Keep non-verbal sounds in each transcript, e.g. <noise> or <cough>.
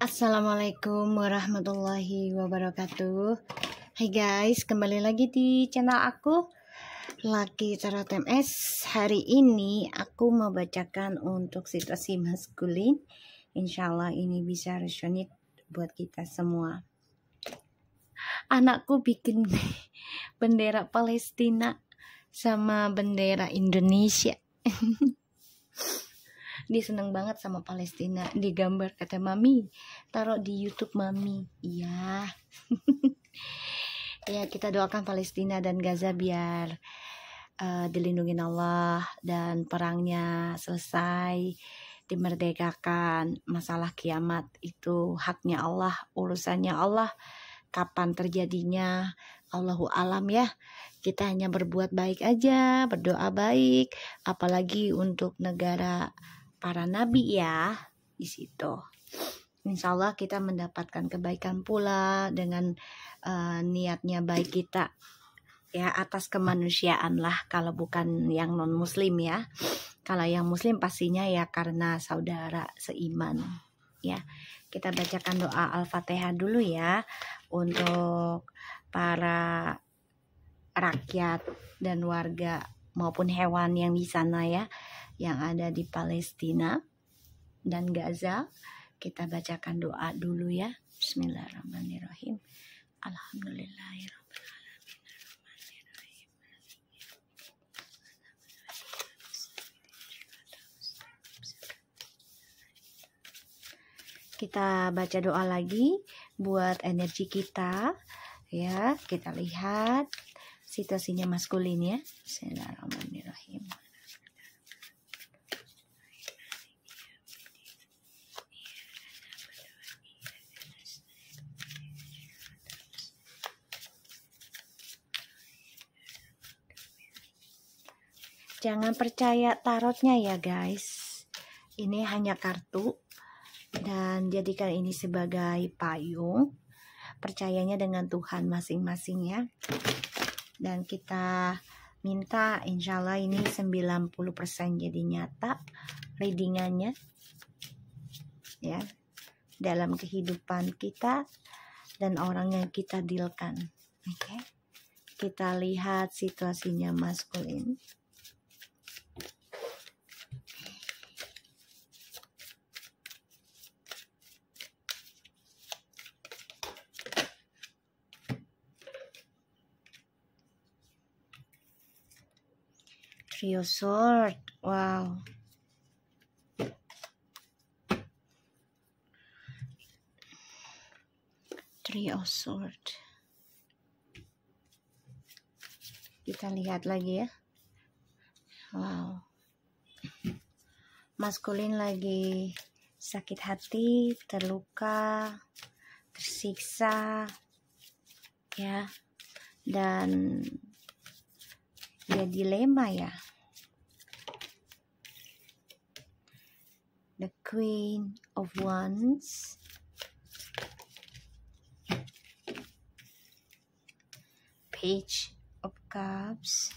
Assalamualaikum warahmatullahi wabarakatuh Hai guys, kembali lagi di channel aku Laki Tarot TMS. Hari ini aku mau bacakan untuk situasi maskulin Insya Allah ini bisa resonate buat kita semua Anakku bikin <laughs> bendera Palestina sama bendera Indonesia <laughs> dia seneng banget sama Palestina digambar kata mami taruh di YouTube mami iya <laughs> ya kita doakan Palestina dan Gaza biar uh, dilindungi Allah dan perangnya selesai dimerdekakan masalah kiamat itu haknya Allah urusannya Allah kapan terjadinya Allahu alam ya kita hanya berbuat baik aja berdoa baik apalagi untuk negara para nabi ya di situ. Insya Allah kita mendapatkan kebaikan pula dengan uh, niatnya baik kita ya atas kemanusiaan lah kalau bukan yang non muslim ya kalau yang muslim pastinya ya karena saudara seiman ya kita bacakan doa al-fatihah dulu ya untuk para rakyat dan warga maupun hewan yang di sana ya yang ada di Palestina dan Gaza. Kita bacakan doa dulu ya. Bismillahirrahmanirrahim. Alhamdulillahirrahmanirrahim. kita baca doa lagi buat energi kita ya kita lihat situasinya maskulin ya Bismillahirrahmanirrahim Jangan percaya tarotnya ya guys. Ini hanya kartu dan jadikan ini sebagai payung. Percayanya dengan Tuhan masing-masing ya. Dan kita minta insya Allah ini 90% jadi nyata readingannya ya dalam kehidupan kita dan orang yang kita dealkan oke okay? kita lihat situasinya maskulin of Sword, Wow. Three of sword. Kita lihat lagi ya. Wow. Maskulin lagi sakit hati, terluka, tersiksa, ya, dan ya dilemma ya. The Queen of Wands. Page of Cups.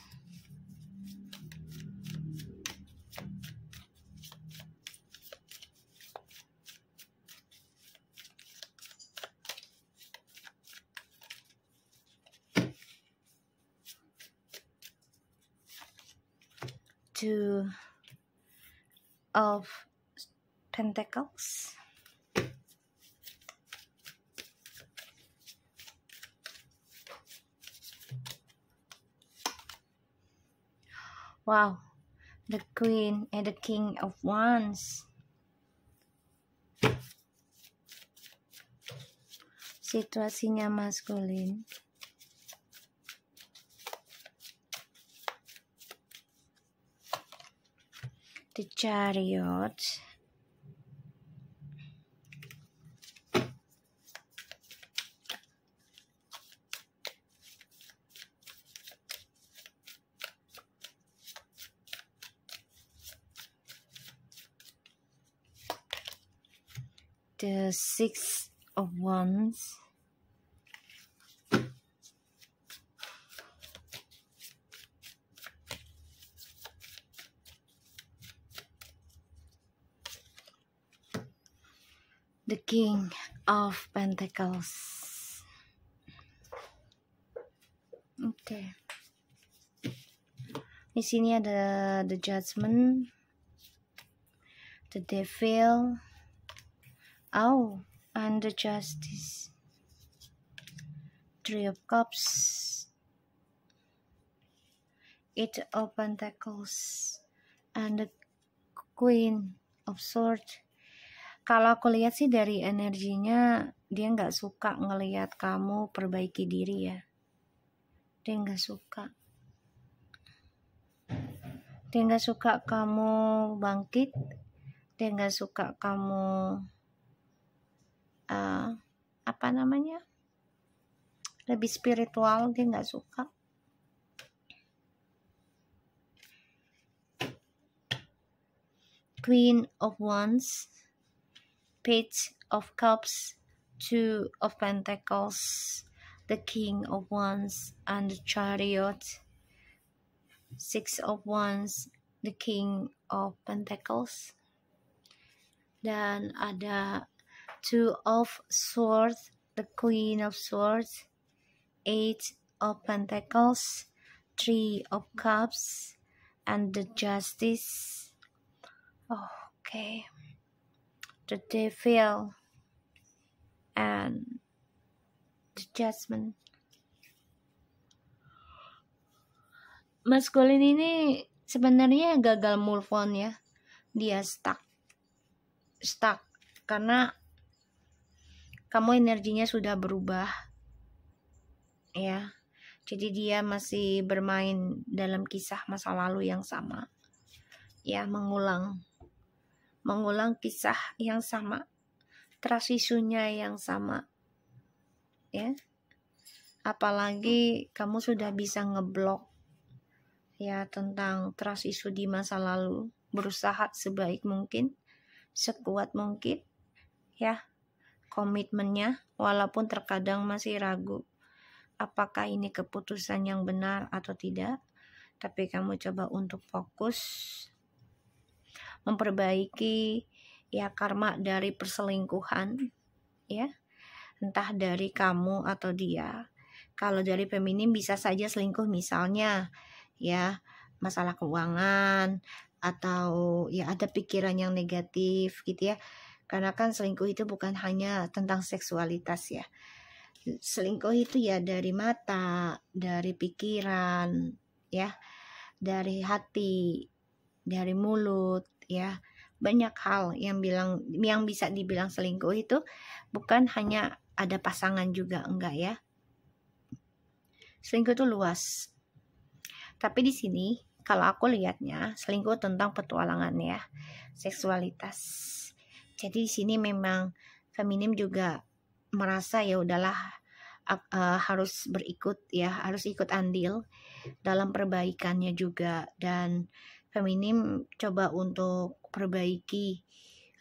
two of pentacles wow the queen and the king of wands situasinya maskulin chariot the sixth the King of Pentacles. Okay. Di sini ada the Judgment, the Devil, oh, and the Justice. Three of Cups, Eight of Pentacles, and the Queen of Swords kalau aku lihat sih dari energinya dia nggak suka ngelihat kamu perbaiki diri ya dia nggak suka dia nggak suka kamu bangkit dia nggak suka kamu uh, apa namanya lebih spiritual dia nggak suka Queen of Wands Page of Cups, Two of Pentacles, the King of Wands, and the Chariot. Six of Wands, the King of Pentacles. Dan ada Two of Swords, the Queen of Swords, Eight of Pentacles, Three of Cups, and the Justice. okay. the devil and the judgment. Maskulin ini sebenarnya gagal move on ya. Dia stuck. Stuck karena kamu energinya sudah berubah. Ya. Jadi dia masih bermain dalam kisah masa lalu yang sama. Ya, mengulang mengulang kisah yang sama, transisunya yang sama. Ya. Apalagi kamu sudah bisa ngeblok ya tentang trust isu di masa lalu, berusaha sebaik mungkin, sekuat mungkin ya komitmennya walaupun terkadang masih ragu apakah ini keputusan yang benar atau tidak, tapi kamu coba untuk fokus memperbaiki ya karma dari perselingkuhan ya entah dari kamu atau dia kalau dari feminim bisa saja selingkuh misalnya ya masalah keuangan atau ya ada pikiran yang negatif gitu ya karena kan selingkuh itu bukan hanya tentang seksualitas ya selingkuh itu ya dari mata dari pikiran ya dari hati dari mulut ya banyak hal yang bilang yang bisa dibilang selingkuh itu bukan hanya ada pasangan juga enggak ya selingkuh itu luas tapi di sini kalau aku lihatnya selingkuh tentang petualangan ya seksualitas jadi di sini memang feminim juga merasa ya udahlah uh, harus berikut ya harus ikut andil dalam perbaikannya juga dan feminim coba untuk perbaiki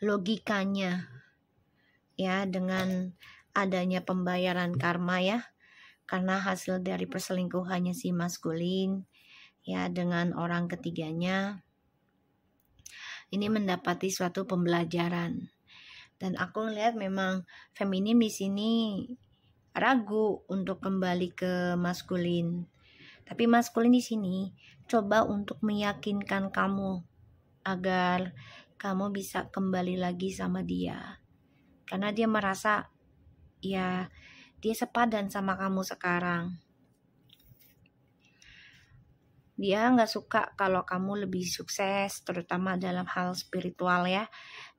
logikanya ya dengan adanya pembayaran karma ya karena hasil dari perselingkuhannya si maskulin ya dengan orang ketiganya ini mendapati suatu pembelajaran dan aku melihat memang feminim di sini ragu untuk kembali ke maskulin tapi maskulin di sini coba untuk meyakinkan kamu agar kamu bisa kembali lagi sama dia. Karena dia merasa ya dia sepadan sama kamu sekarang. Dia nggak suka kalau kamu lebih sukses, terutama dalam hal spiritual ya.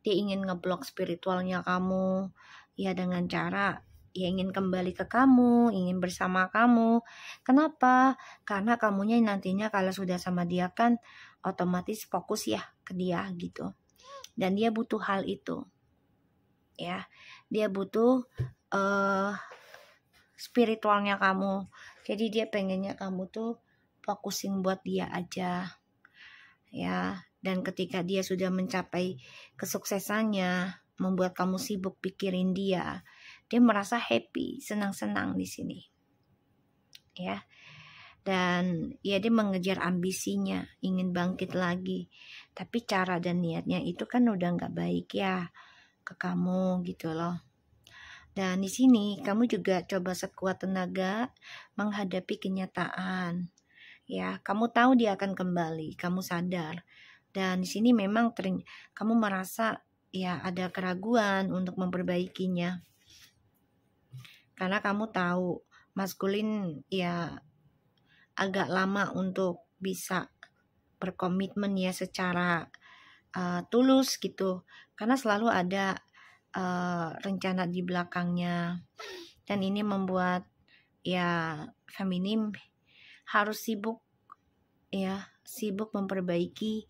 Dia ingin ngeblok spiritualnya kamu, ya dengan cara ya ingin kembali ke kamu, ingin bersama kamu. Kenapa? Karena kamunya nantinya kalau sudah sama dia kan otomatis fokus ya ke dia gitu. Dan dia butuh hal itu. Ya. Dia butuh uh, spiritualnya kamu. Jadi dia pengennya kamu tuh fokusin buat dia aja. Ya, dan ketika dia sudah mencapai kesuksesannya, membuat kamu sibuk pikirin dia, dia merasa happy, senang-senang di sini. Ya. Dan ya dia mengejar ambisinya, ingin bangkit lagi. Tapi cara dan niatnya itu kan udah nggak baik ya ke kamu gitu loh. Dan di sini kamu juga coba sekuat tenaga menghadapi kenyataan. Ya, kamu tahu dia akan kembali, kamu sadar. Dan di sini memang kamu merasa ya ada keraguan untuk memperbaikinya karena kamu tahu maskulin ya agak lama untuk bisa berkomitmen ya secara uh, tulus gitu karena selalu ada uh, rencana di belakangnya dan ini membuat ya feminim harus sibuk ya sibuk memperbaiki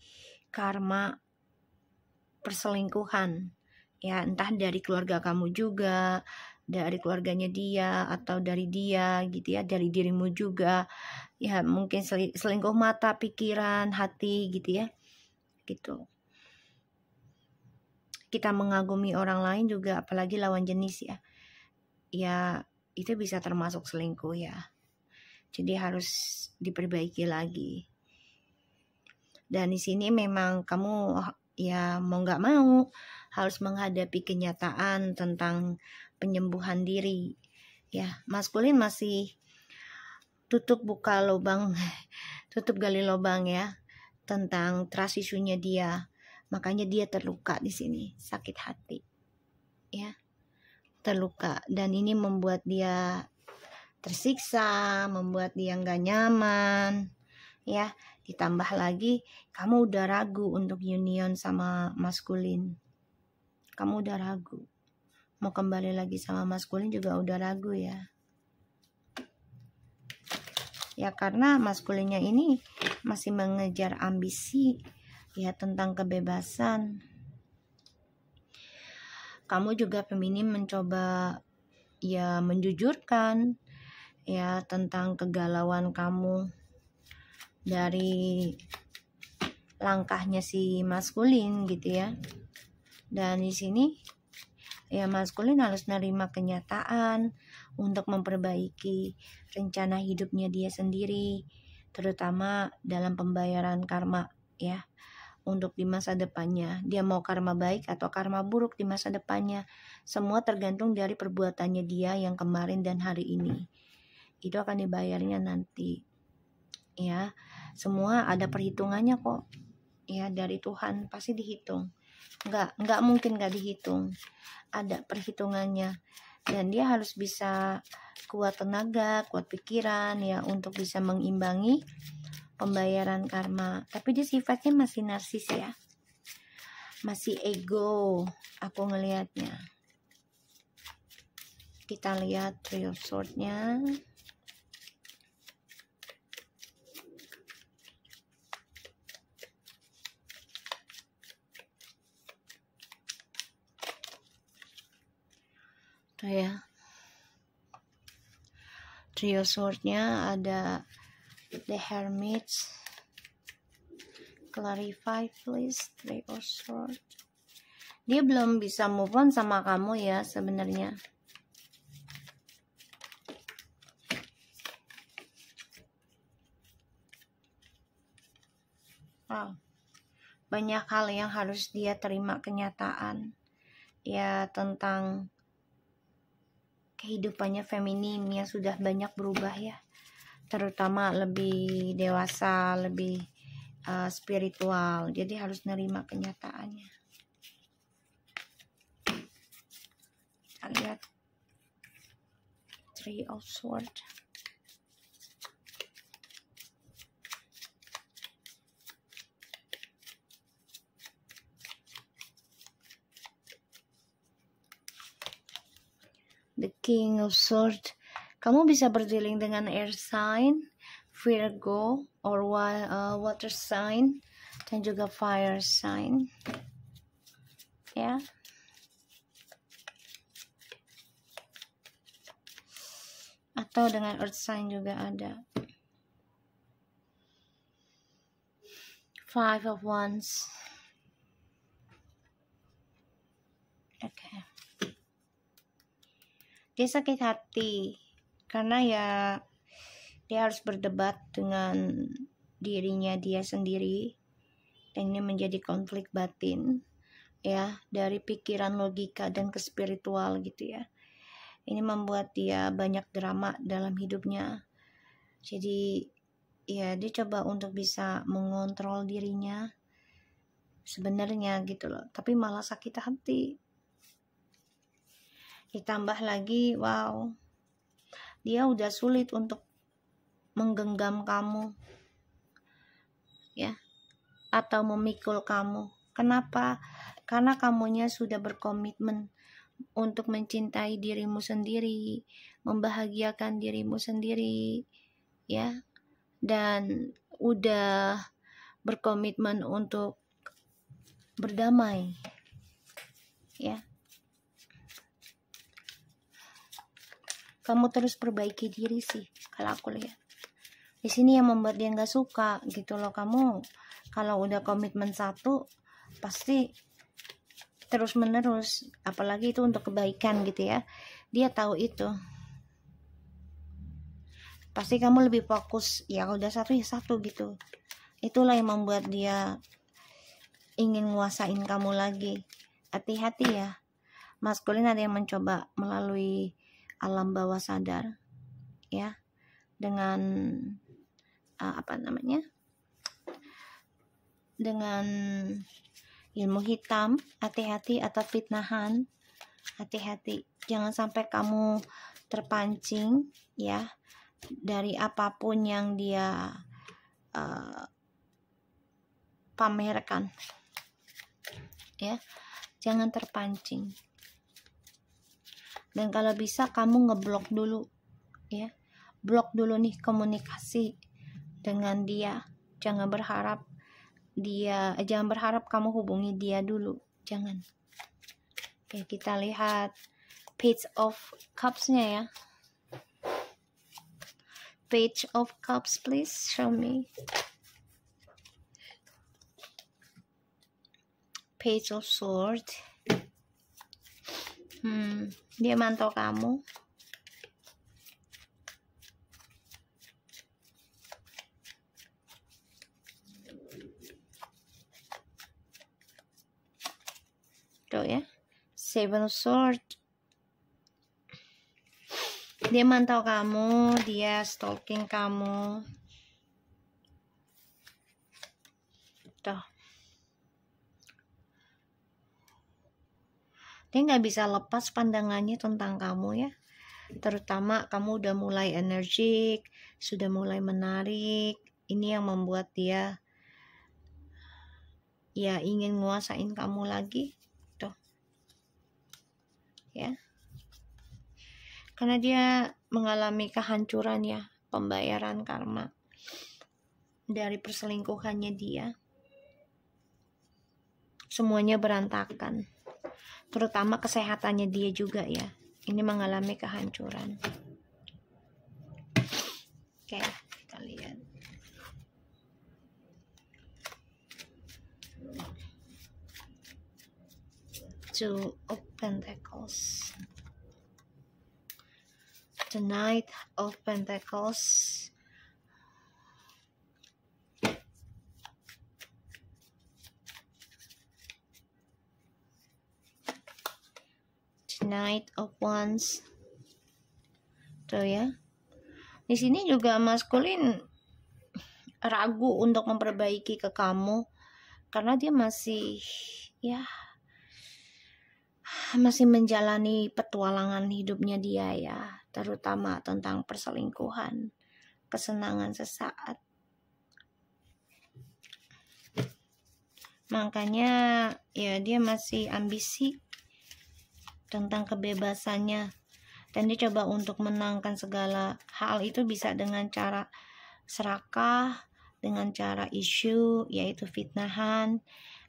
karma perselingkuhan ya entah dari keluarga kamu juga dari keluarganya dia atau dari dia gitu ya dari dirimu juga ya mungkin selingkuh mata pikiran hati gitu ya gitu kita mengagumi orang lain juga apalagi lawan jenis ya ya itu bisa termasuk selingkuh ya jadi harus diperbaiki lagi dan di sini memang kamu ya mau nggak mau harus menghadapi kenyataan tentang penyembuhan diri. Ya, maskulin masih tutup buka lubang, <laughs> tutup gali lubang ya tentang trust dia. Makanya dia terluka di sini, sakit hati. Ya. Terluka dan ini membuat dia tersiksa, membuat dia nggak nyaman. Ya, ditambah lagi kamu udah ragu untuk union sama maskulin. Kamu udah ragu mau kembali lagi sama maskulin juga udah ragu ya ya karena maskulinnya ini masih mengejar ambisi ya tentang kebebasan kamu juga feminim mencoba ya menjujurkan ya tentang kegalauan kamu dari langkahnya si maskulin gitu ya dan di sini Ya, maskulin harus menerima kenyataan untuk memperbaiki rencana hidupnya dia sendiri, terutama dalam pembayaran karma, ya. Untuk di masa depannya, dia mau karma baik atau karma buruk di masa depannya, semua tergantung dari perbuatannya dia yang kemarin dan hari ini. Itu akan dibayarnya nanti, ya. Semua ada perhitungannya kok, ya, dari Tuhan pasti dihitung nggak nggak mungkin nggak dihitung ada perhitungannya dan dia harus bisa kuat tenaga kuat pikiran ya untuk bisa mengimbangi pembayaran karma tapi dia sifatnya masih narsis ya masih ego aku ngelihatnya kita lihat real shortnya gitu ya trio swordnya ada the hermits clarify please trio sword dia belum bisa move on sama kamu ya sebenarnya wow banyak hal yang harus dia terima kenyataan ya tentang kehidupannya feminim yang sudah banyak berubah ya terutama lebih dewasa lebih uh, spiritual jadi harus nerima kenyataannya kita lihat three of swords the King of Swords. Kamu bisa berdealing dengan air sign, Virgo, or uh, water sign, dan juga fire sign. Ya. Yeah. Atau dengan earth sign juga ada. Five of Wands. dia sakit hati karena ya dia harus berdebat dengan dirinya dia sendiri dan ini menjadi konflik batin ya dari pikiran logika dan kespiritual gitu ya ini membuat dia banyak drama dalam hidupnya jadi ya dia coba untuk bisa mengontrol dirinya sebenarnya gitu loh tapi malah sakit hati ditambah lagi wow dia udah sulit untuk menggenggam kamu ya atau memikul kamu kenapa karena kamunya sudah berkomitmen untuk mencintai dirimu sendiri membahagiakan dirimu sendiri ya dan udah berkomitmen untuk berdamai ya kamu terus perbaiki diri sih kalau aku lihat di sini yang membuat dia nggak suka gitu loh kamu kalau udah komitmen satu pasti terus menerus apalagi itu untuk kebaikan gitu ya dia tahu itu pasti kamu lebih fokus ya kalau udah satu ya satu gitu itulah yang membuat dia ingin nguasain kamu lagi hati-hati ya maskulin ada yang mencoba melalui alam bawah sadar ya dengan uh, apa namanya dengan ilmu hitam hati-hati atau fitnahan hati-hati jangan sampai kamu terpancing ya dari apapun yang dia uh, pamerkan ya jangan terpancing dan kalau bisa kamu ngeblok dulu ya blok dulu nih komunikasi dengan dia jangan berharap dia eh, jangan berharap kamu hubungi dia dulu jangan oke kita lihat page of cups-nya ya page of cups please show me page of sword hmm dia mantau kamu tuh ya seven sword dia mantau kamu dia stalking kamu tuh dia nggak bisa lepas pandangannya tentang kamu ya terutama kamu udah mulai energik sudah mulai menarik ini yang membuat dia ya ingin nguasain kamu lagi tuh ya karena dia mengalami kehancuran ya pembayaran karma dari perselingkuhannya dia semuanya berantakan terutama kesehatannya dia juga ya ini mengalami kehancuran oke kita lihat two of pentacles the knight of pentacles Knight of Wands. Tuh ya. Di sini juga maskulin ragu untuk memperbaiki ke kamu karena dia masih ya masih menjalani petualangan hidupnya dia ya, terutama tentang perselingkuhan, kesenangan sesaat. Makanya ya dia masih ambisi tentang kebebasannya dan dia coba untuk menangkan segala hal itu bisa dengan cara serakah dengan cara isu yaitu fitnahan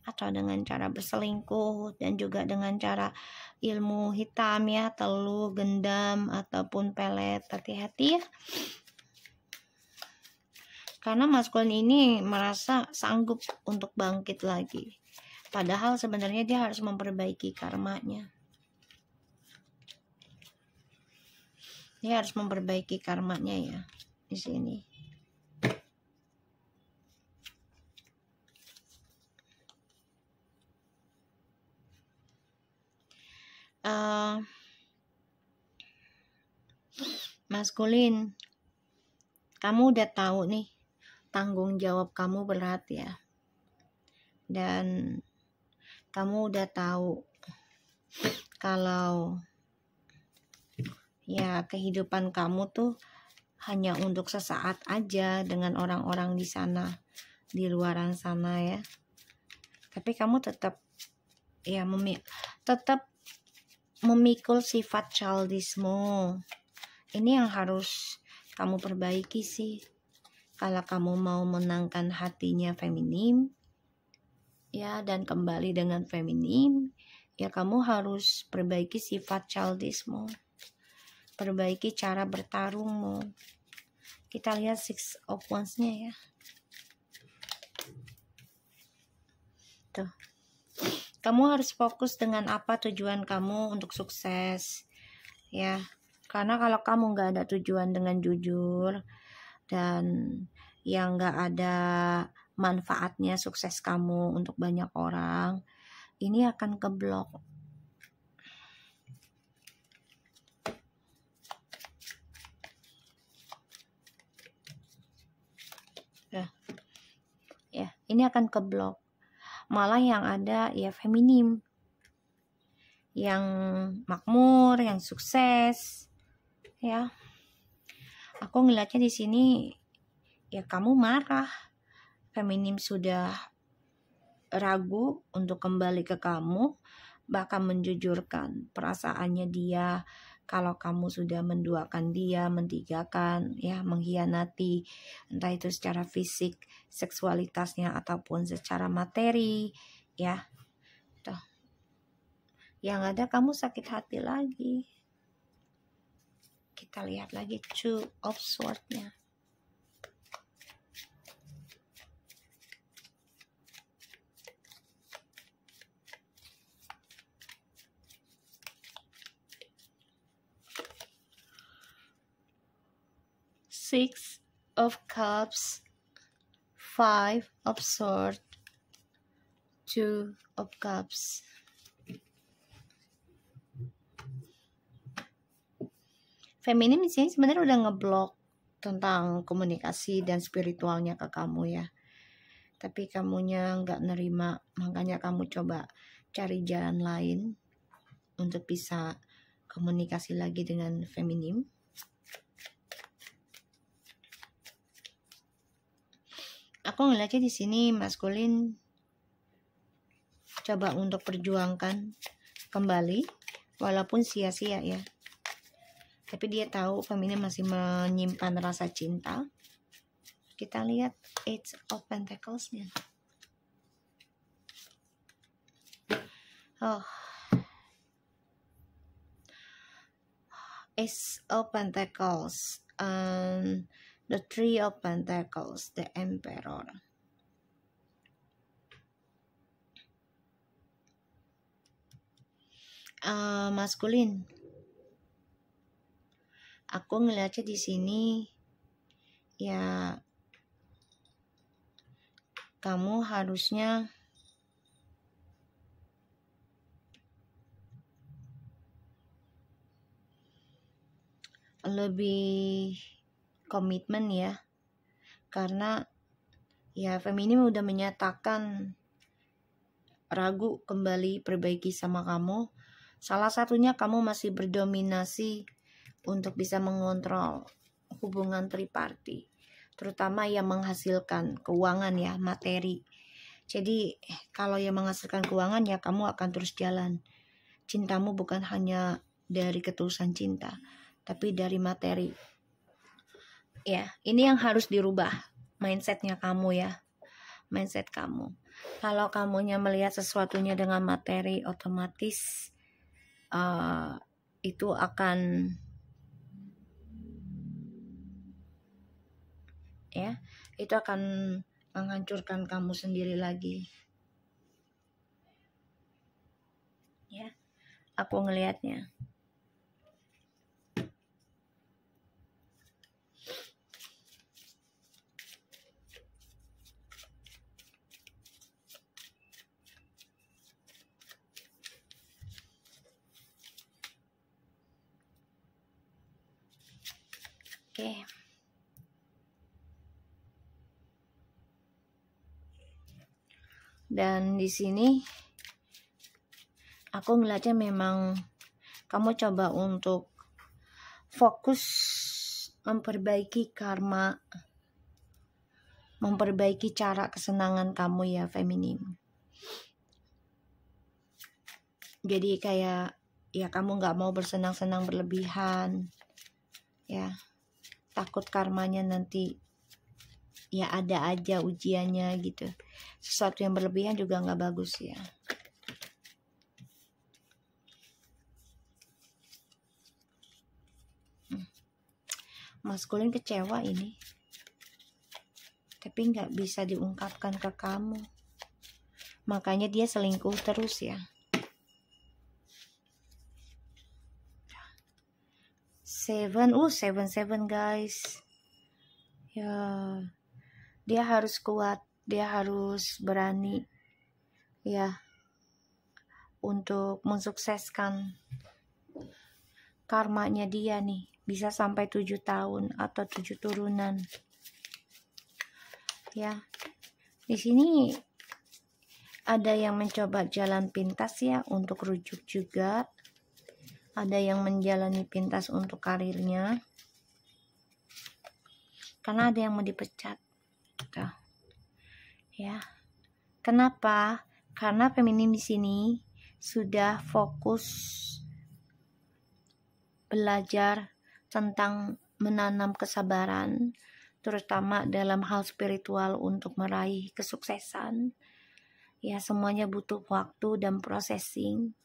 atau dengan cara berselingkuh dan juga dengan cara ilmu hitam ya telu gendam ataupun pelet hati-hati ya karena maskulin ini merasa sanggup untuk bangkit lagi padahal sebenarnya dia harus memperbaiki karmanya Ini harus memperbaiki karmanya ya di sini uh, eh, maskulin kamu udah tahu nih tanggung jawab kamu berat ya dan kamu udah tahu kalau ya kehidupan kamu tuh hanya untuk sesaat aja dengan orang-orang di sana di luaran sana ya tapi kamu tetap ya memi tetap memikul sifat childishmu ini yang harus kamu perbaiki sih kalau kamu mau menangkan hatinya feminim ya dan kembali dengan feminim ya kamu harus perbaiki sifat childishmu perbaiki cara bertarungmu kita lihat six of wands nya ya tuh kamu harus fokus dengan apa tujuan kamu untuk sukses ya karena kalau kamu nggak ada tujuan dengan jujur dan yang nggak ada manfaatnya sukses kamu untuk banyak orang ini akan keblok ini akan ke blog malah yang ada ya feminim yang makmur yang sukses ya aku ngeliatnya di sini ya kamu marah feminim sudah ragu untuk kembali ke kamu bahkan menjujurkan perasaannya dia kalau kamu sudah menduakan dia, mentigakan, ya, mengkhianati, entah itu secara fisik, seksualitasnya ataupun secara materi, ya. Tuh. Yang ada kamu sakit hati lagi. Kita lihat lagi two of swordnya. six of cups, five of swords, two of cups. Feminim di sini sebenarnya udah ngeblok tentang komunikasi dan spiritualnya ke kamu ya. Tapi kamunya nggak nerima, makanya kamu coba cari jalan lain untuk bisa komunikasi lagi dengan feminim. aku ngeliatnya di sini maskulin coba untuk perjuangkan kembali walaupun sia-sia ya tapi dia tahu feminin masih menyimpan rasa cinta kita lihat Eight of Pentacles nya oh Eight of Pentacles um, the Three of Pentacles, the Emperor. Uh, maskulin. Aku ngeliatnya di sini ya kamu harusnya lebih komitmen ya karena ya feminim udah menyatakan ragu kembali perbaiki sama kamu salah satunya kamu masih berdominasi untuk bisa mengontrol hubungan triparty terutama yang menghasilkan keuangan ya materi jadi kalau yang menghasilkan keuangan ya kamu akan terus jalan cintamu bukan hanya dari ketulusan cinta tapi dari materi ya ini yang harus dirubah mindsetnya kamu ya mindset kamu kalau kamunya melihat sesuatunya dengan materi otomatis uh, itu akan ya itu akan menghancurkan kamu sendiri lagi ya aku ngelihatnya Oke. Dan di sini aku melihatnya memang kamu coba untuk fokus memperbaiki karma memperbaiki cara kesenangan kamu ya feminim jadi kayak ya kamu nggak mau bersenang-senang berlebihan ya takut karmanya nanti ya ada aja ujiannya gitu sesuatu yang berlebihan juga nggak bagus ya hmm. maskulin kecewa ini tapi nggak bisa diungkapkan ke kamu makanya dia selingkuh terus ya Seven, uh oh, seven-seven guys ya dia harus kuat dia harus berani ya untuk mensukseskan karmanya dia nih bisa sampai tujuh tahun atau tujuh turunan ya di sini ada yang mencoba jalan pintas ya untuk rujuk juga ada yang menjalani pintas untuk karirnya karena ada yang mau dipecat gitu. ya kenapa karena feminim di sini sudah fokus belajar tentang menanam kesabaran terutama dalam hal spiritual untuk meraih kesuksesan ya semuanya butuh waktu dan processing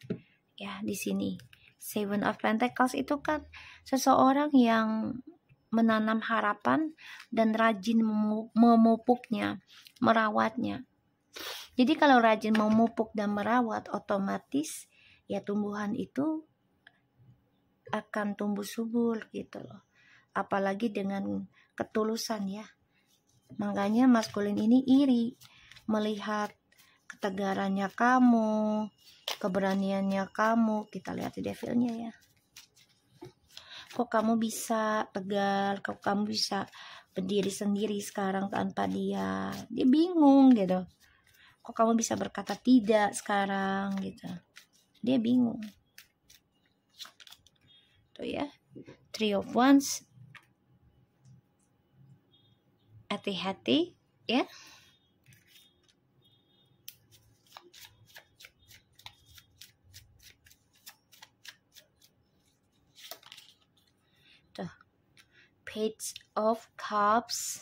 ya di sini Seven of Pentacles itu kan seseorang yang menanam harapan dan rajin memupuknya, merawatnya. Jadi kalau rajin memupuk dan merawat otomatis ya tumbuhan itu akan tumbuh subur gitu loh. Apalagi dengan ketulusan ya. Makanya maskulin ini iri melihat ketegarannya kamu, keberaniannya kamu. Kita lihat di devilnya ya. Kok kamu bisa tegar, kok kamu bisa berdiri sendiri sekarang tanpa dia. Dia bingung gitu. Kok kamu bisa berkata tidak sekarang gitu. Dia bingung. Tuh ya. Three of Wands. Hati-hati ya. page of cups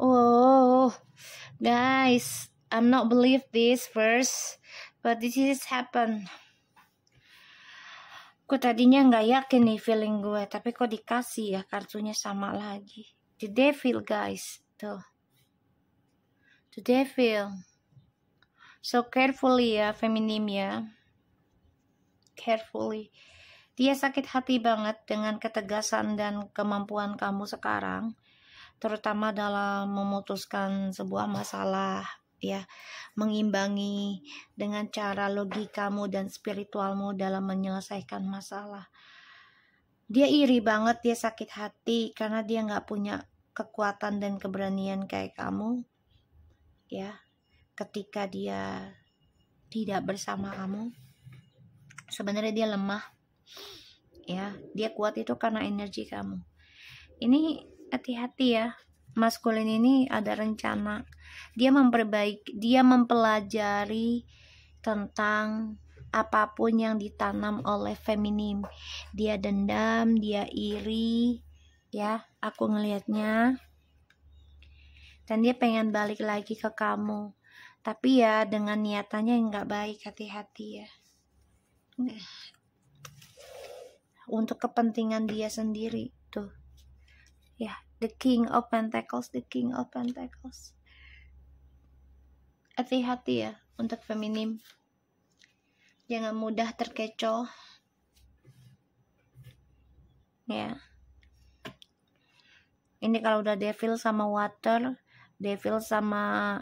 oh guys i'm not believe this first but this is happen Gue tadinya nggak yakin nih feeling gue, tapi kok dikasih ya kartunya sama lagi. The Devil guys, tuh. The Devil. So carefully ya, feminim ya. Carefully. Dia sakit hati banget dengan ketegasan dan kemampuan kamu sekarang, terutama dalam memutuskan sebuah masalah ya, mengimbangi dengan cara logikamu dan spiritualmu dalam menyelesaikan masalah. Dia iri banget, dia sakit hati karena dia nggak punya kekuatan dan keberanian kayak kamu, ya ketika dia tidak bersama kamu sebenarnya dia lemah ya dia kuat itu karena energi kamu ini hati-hati ya maskulin ini ada rencana dia memperbaiki dia mempelajari tentang apapun yang ditanam oleh feminim dia dendam dia iri ya aku ngelihatnya dan dia pengen balik lagi ke kamu tapi ya dengan niatannya yang nggak baik hati-hati ya untuk kepentingan dia sendiri tuh ya the king of pentacles the king of pentacles hati-hati ya untuk feminim jangan mudah terkecoh ya ini kalau udah devil sama water devil sama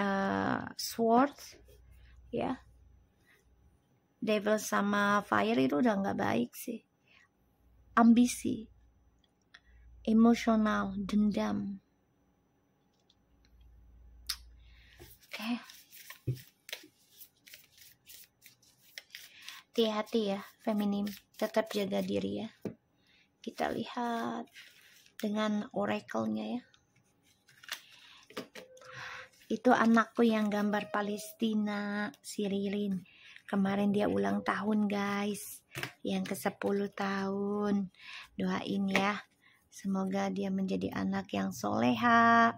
uh, eh, sword ya yeah. devil sama fire itu udah nggak baik sih ambisi emosional dendam oke okay. hati-hati ya feminim tetap jaga diri ya kita lihat dengan oracle-nya ya itu anakku yang gambar Palestina si Ririn kemarin dia ulang tahun guys yang ke 10 tahun doain ya semoga dia menjadi anak yang soleha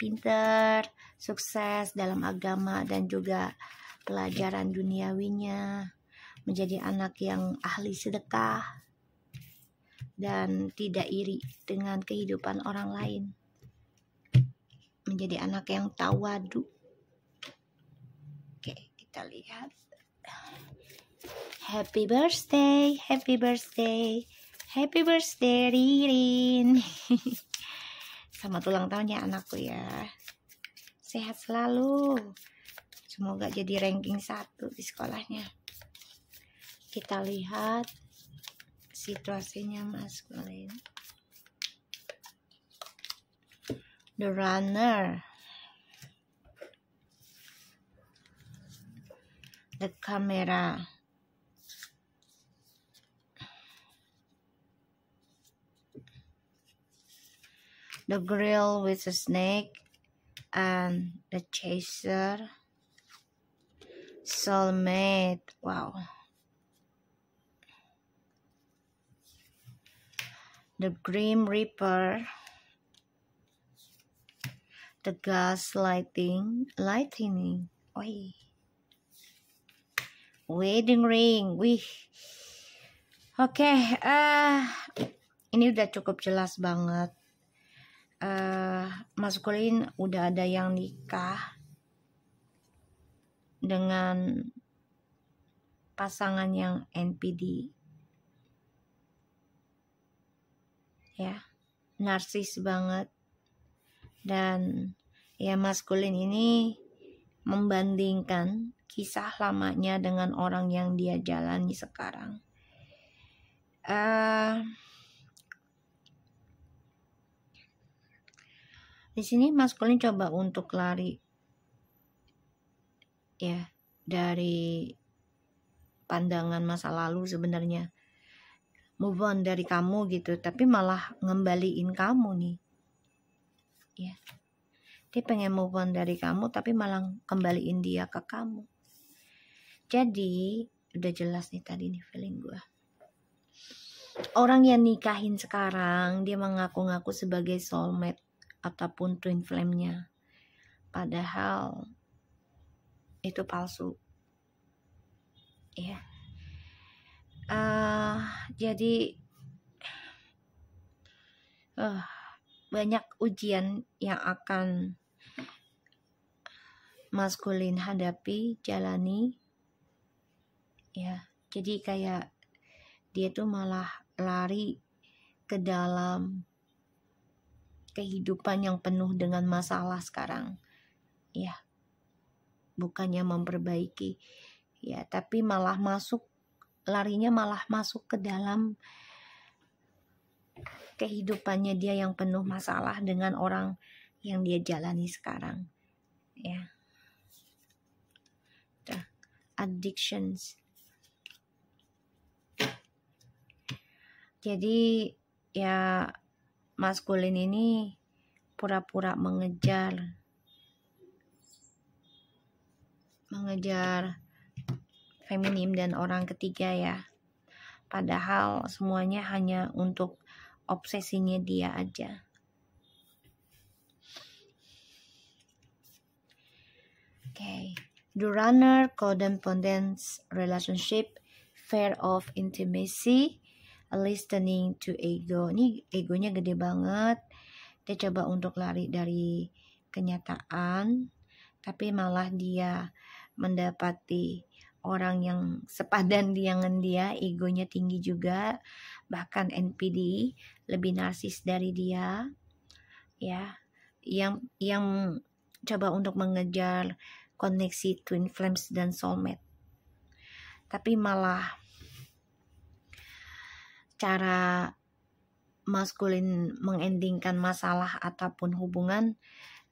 pinter sukses dalam agama dan juga pelajaran duniawinya menjadi anak yang ahli sedekah dan tidak iri dengan kehidupan orang lain menjadi anak yang tawadu. Oke, kita lihat. Happy birthday, happy birthday, happy birthday Ririn. Sama <laughs> tulang tahunnya anakku ya. Sehat selalu. Semoga jadi ranking satu di sekolahnya. Kita lihat situasinya Mas Colin. the runner, the camera, the grill with the snake and the chaser soulmate wow the grim reaper the gas lighting lightning oi wedding ring wih oke okay, uh, eh, ini udah cukup jelas banget uh, eh, maskulin udah ada yang nikah dengan pasangan yang NPD ya narsis banget dan ya maskulin ini membandingkan kisah lamanya dengan orang yang dia jalani sekarang. Uh, di sini maskulin coba untuk lari ya dari pandangan masa lalu sebenarnya move on dari kamu gitu tapi malah ngembaliin kamu nih ya dia pengen move on dari kamu tapi malah kembaliin dia ke kamu jadi udah jelas nih tadi nih feeling gue orang yang nikahin sekarang dia mengaku-ngaku sebagai soulmate ataupun twin flame-nya padahal itu palsu ya uh, jadi uh, banyak ujian yang akan maskulin hadapi, jalani. Ya, jadi kayak dia tuh malah lari ke dalam kehidupan yang penuh dengan masalah sekarang. Ya. Bukannya memperbaiki, ya, tapi malah masuk larinya malah masuk ke dalam kehidupannya dia yang penuh iya. masalah dengan orang yang dia jalani sekarang ya The addictions jadi ya maskulin ini pura-pura mengejar mengejar feminim dan orang ketiga ya padahal semuanya hanya untuk obsesinya dia aja. Okay. The runner codependence relationship, fear of intimacy, listening to ego. Ini egonya gede banget. Dia coba untuk lari dari kenyataan, tapi malah dia mendapati orang yang sepadan dengan dia, egonya tinggi juga, bahkan NPD lebih narsis dari dia, ya, yang yang coba untuk mengejar koneksi twin flames dan soulmate, tapi malah cara maskulin mengendingkan masalah ataupun hubungan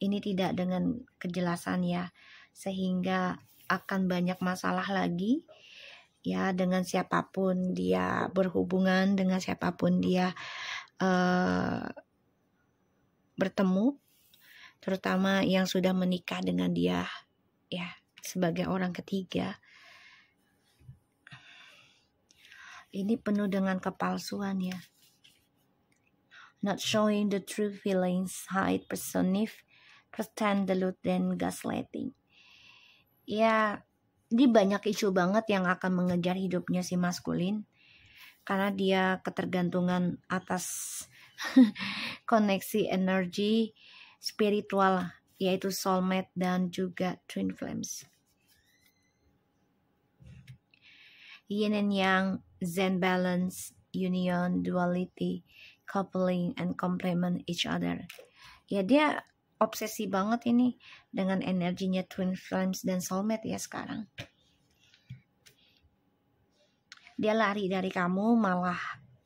ini tidak dengan kejelasan ya sehingga akan banyak masalah lagi ya dengan siapapun dia berhubungan dengan siapapun dia uh, bertemu terutama yang sudah menikah dengan dia ya sebagai orang ketiga ini penuh dengan kepalsuan ya not showing the true feelings hide personif pretend delude dan gaslighting ya di banyak isu banget yang akan mengejar hidupnya si maskulin karena dia ketergantungan atas <laughs> koneksi energi spiritual yaitu soulmate dan juga twin flames. Yin and Yang, Zen balance, union, duality, coupling and complement each other. Ya dia obsesi banget ini dengan energinya Twin Flames dan Soulmate ya sekarang. Dia lari dari kamu malah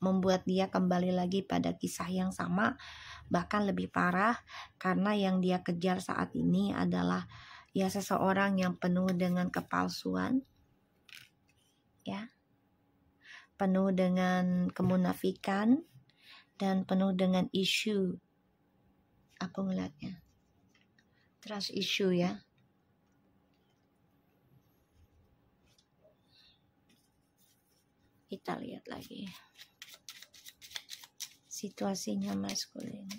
membuat dia kembali lagi pada kisah yang sama bahkan lebih parah karena yang dia kejar saat ini adalah ya seseorang yang penuh dengan kepalsuan ya penuh dengan kemunafikan dan penuh dengan isu aku ngeliatnya trust issue ya kita lihat lagi situasinya maskulin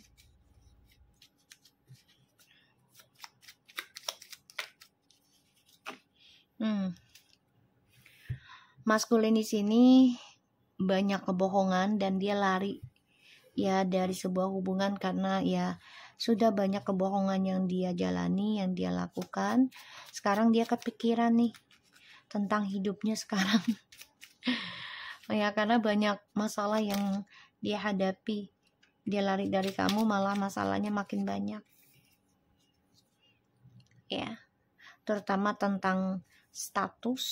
hmm maskulin di sini banyak kebohongan dan dia lari ya dari sebuah hubungan karena ya sudah banyak kebohongan yang dia jalani, yang dia lakukan. Sekarang dia kepikiran nih tentang hidupnya sekarang. <laughs> ya karena banyak masalah yang dia hadapi. Dia lari dari kamu malah masalahnya makin banyak. Ya. Terutama tentang status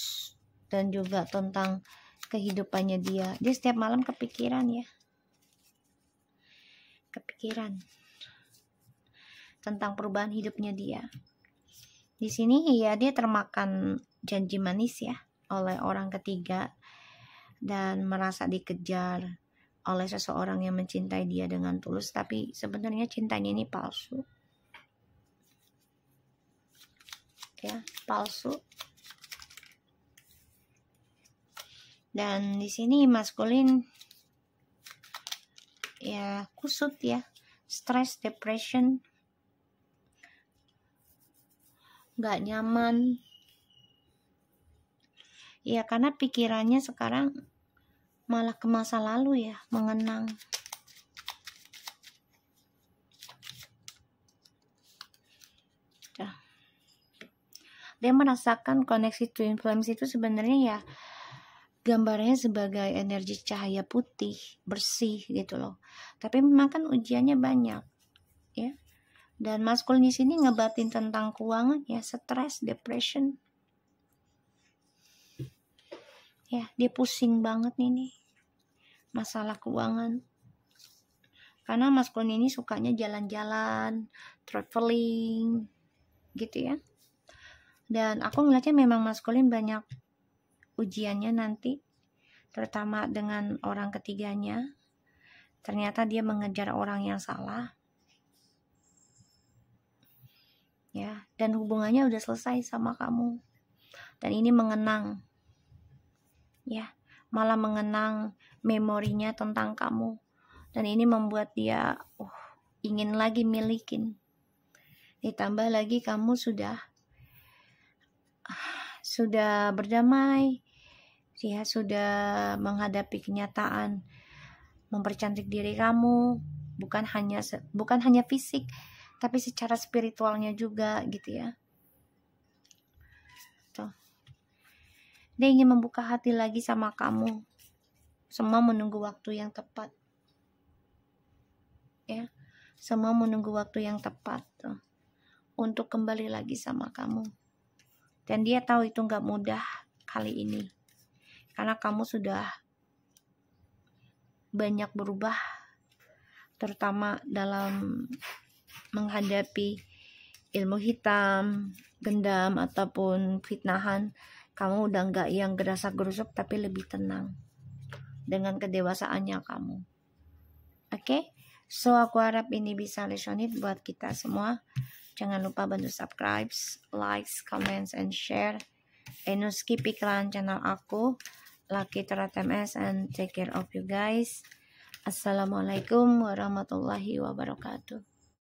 dan juga tentang kehidupannya dia. Dia setiap malam kepikiran ya. Kepikiran tentang perubahan hidupnya dia. Di sini ya dia termakan janji manis ya oleh orang ketiga dan merasa dikejar oleh seseorang yang mencintai dia dengan tulus tapi sebenarnya cintanya ini palsu. Ya, palsu. Dan di sini maskulin ya kusut ya, stress, depression, nggak nyaman ya karena pikirannya sekarang malah ke masa lalu ya mengenang dia merasakan koneksi to flames itu sebenarnya ya gambarnya sebagai energi cahaya putih bersih gitu loh tapi memang kan ujiannya banyak ya dan maskul di sini ngebatin tentang keuangan ya, stress, depression. Ya, dia pusing banget nih nih. Masalah keuangan. Karena maskul ini sukanya jalan-jalan, traveling, gitu ya. Dan aku ngeliatnya memang maskulin banyak ujiannya nanti, terutama dengan orang ketiganya. Ternyata dia mengejar orang yang salah, ya dan hubungannya udah selesai sama kamu dan ini mengenang ya malah mengenang memorinya tentang kamu dan ini membuat dia oh, ingin lagi milikin ditambah lagi kamu sudah sudah berdamai dia sudah menghadapi kenyataan mempercantik diri kamu bukan hanya bukan hanya fisik tapi secara spiritualnya juga gitu ya tuh dia ingin membuka hati lagi sama kamu semua menunggu waktu yang tepat ya semua menunggu waktu yang tepat tuh untuk kembali lagi sama kamu dan dia tahu itu nggak mudah kali ini karena kamu sudah banyak berubah terutama dalam menghadapi ilmu hitam, gendam, ataupun fitnahan, kamu udah nggak yang gerasa gerusuk tapi lebih tenang dengan kedewasaannya kamu. Oke? Okay? So, aku harap ini bisa resonate buat kita semua. Jangan lupa bantu subscribe, likes, comments, and share. And don't skip iklan channel aku, Lucky Tarot MS, and take care of you guys. Assalamualaikum warahmatullahi wabarakatuh.